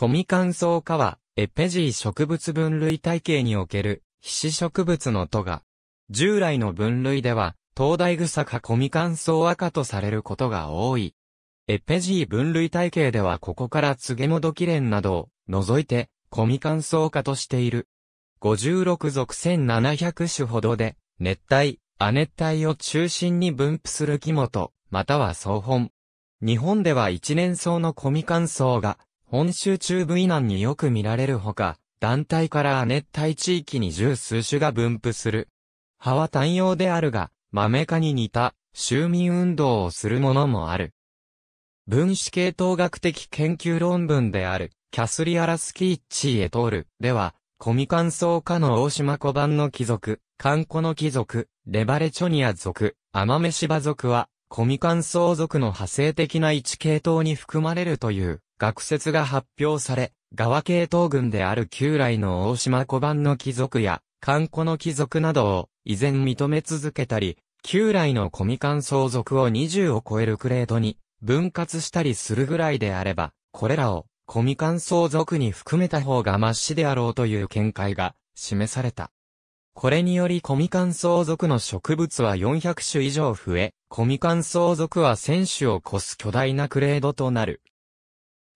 コミカンソウ科は、エペジー植物分類体系における、皮脂植物の都が、従来の分類では、東大草かコミカンソウ赤とされることが多い。エペジー分類体系ではここからツゲモドキレンなどを除いて、コミカンソウ科としている。56属1700種ほどで、熱帯、亜熱帯を中心に分布する木元、または草本。日本では一年草のコミカンソウが本州中部以南によく見られるほか、団体から亜熱帯地域に十数種が分布する。葉は単葉であるが、マメ科に似た、周民運動をするものもある。分子系統学的研究論文である、キャスリアラスキーッチエトールでは、コミカン層科の大島小判の貴族、カンコの貴族、レバレチョニア族、アマメシバ族は、コミカン相続の派生的な一系統に含まれるという学説が発表され、側系統群である旧来の大島小判の貴族や、観古の貴族などを依然認め続けたり、旧来のコミカン相続を20を超えるクレートに分割したりするぐらいであれば、これらをコミカン相続に含めた方がマシであろうという見解が示された。これによりコミカン相続の植物は400種以上増え、コミカン相続は1000種を超す巨大なクレードとなる。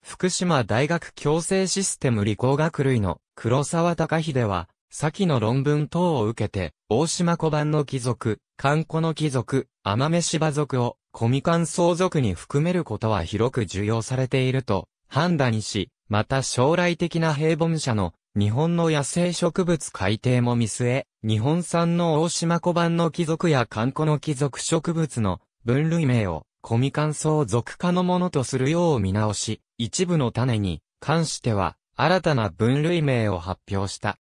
福島大学共生システム理工学類の黒沢隆秀は、先の論文等を受けて、大島小判の貴族、観古の貴族、甘飯芝族を、コミカン相続に含めることは広く受容されていると、判断し、また将来的な平凡者の日本の野生植物改定も見据え、日本産の大島小判の貴族や観光の貴族植物の分類名を、コミカンウ属化のものとするよう見直し、一部の種に関しては、新たな分類名を発表した。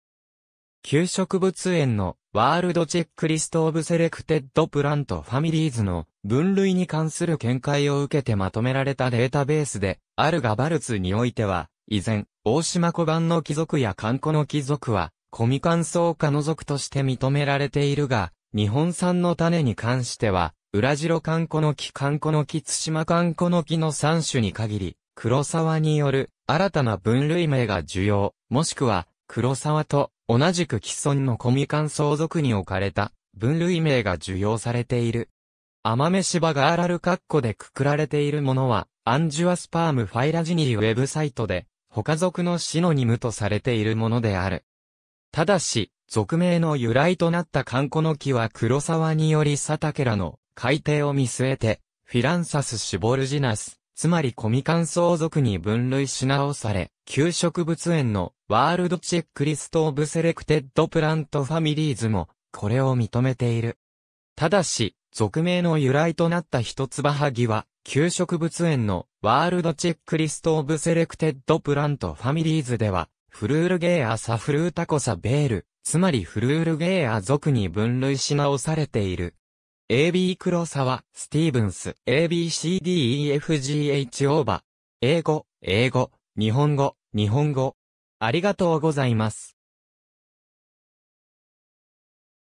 旧植物園のワールドチェックリストオブセレクテッドプラントファミリーズの分類に関する見解を受けてまとめられたデータベースで、あるガバルツにおいては、依然、大島小判の貴族や観光の貴族は、コミカン草科の族として認められているが、日本産の種に関しては、裏白観光の木観光の木津島観光の木の3種に限り、黒沢による新たな分類名が需要、もしくは黒沢と同じく既存のコミカン相族に置かれた分類名が需要されている。アマメシバガーラルカッコでくくられているものは、アンジュアスパームファイラジニーウェブサイトで他族のシノニムとされているものである。ただし、俗名の由来となったカンコの木は黒沢によりサタケラの海底を見据えて、フィランサス・シボルジナス、つまりコミカン相続に分類し直され、給植物園のワールドチェックリスト・オブ・セレクテッド・プラント・ファミリーズも、これを認めている。ただし、俗名の由来となった一つ葉ぎは、給食物園のワールドチェックリストオブセレクテッドプラントファミリーズでは、フルールゲーアサフルータコサベール、つまりフルールゲーア族に分類し直されている。AB 黒沢、スティーブンス、ABCDEFGH オーバ、ー。英語、英語、日本語、日本語。ありがとうございます。